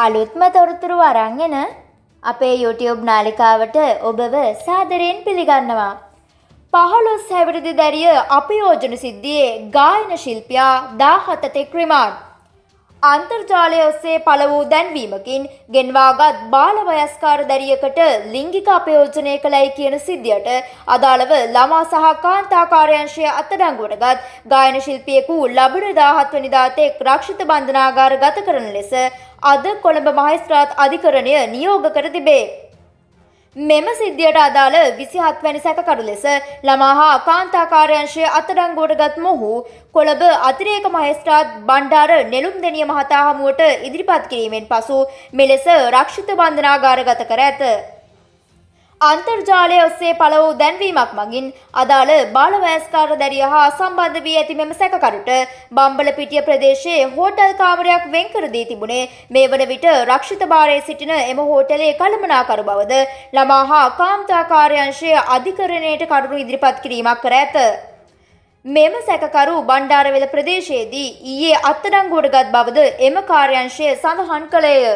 අලුත්ම තොරතුරු අරංගෙන අපේ YouTube නාලිකාවට ඔබව සාදරයෙන් පිළිගන්නවා. පහළොස් හැවිරිදි දැරිය අපියෝජන සිද්ධියේ ගායන ශිල්පියා දාහතතෙක් රිමාඩ්. අන්තර්ජාලය ඔස්සේ පළ වූ දැන්වීමකින් ගෙන්වාගත් බාලවයස්කාර දැරියකට ලිංගික අපයෝජනය කළයි කියන සිද්ධියට අදාළව ළමා සහ කාන්තාකාරයංශය අත්අඩංගුවටගත් ගායන ශිල්පියෙකු ලබන 17 වෙනිදා තෙක් රක්ෂිත බන්ධනාගාර ගත කරන ලෙස අද කොළඹ මහේස්ත්‍රාත් අධිකරණය නියෝග කර තිබේ. මෙම සිද්ධියට අදාළ විසිහත් වැනි සැකකරු ලෙස ළමා හා කාන්තාකාරයංශය අත්අඩංගුවට ගත් මොහු කොළඹ අතිරේක මහේස්ත්‍රාත් බණ්ඩාර නෙළුම්දෙනිය මහතා හමුවට ඉදිරිපත් කිරීමෙන් පසු මෙලෙස රක්ෂිත බන්ධනාගාරගත කර ඇත. අන්තර්ජාලය ඔස්සේ පළ වූ දැන්වීමක් මගින් අදාළ බාලවයස්කාර දැරිය හා සම්බන්ධ වී ඇති මෙම සැකකරුට බම්බලපිටිය ප්‍රදේශයේ හෝටල් කාමරයක් වෙන්කර දී තිබුණේ මේ වන විට රක්ෂිත භාරයේ සිටින එම හෝටලේ කළමනාකරු බවද ළමා හා කාන්තා කාර්යංශයේ අධිකරණයට කරුණු ඉදිරිපත් කිරීමක් කර ඇත. මෙම සැකකරු බණ්ඩාරවෙල ප්‍රදේශයේදී ඊයේ අත්අඩංගුවට ගත් බවද එම කාර්යංශය සඳහන් කළේය.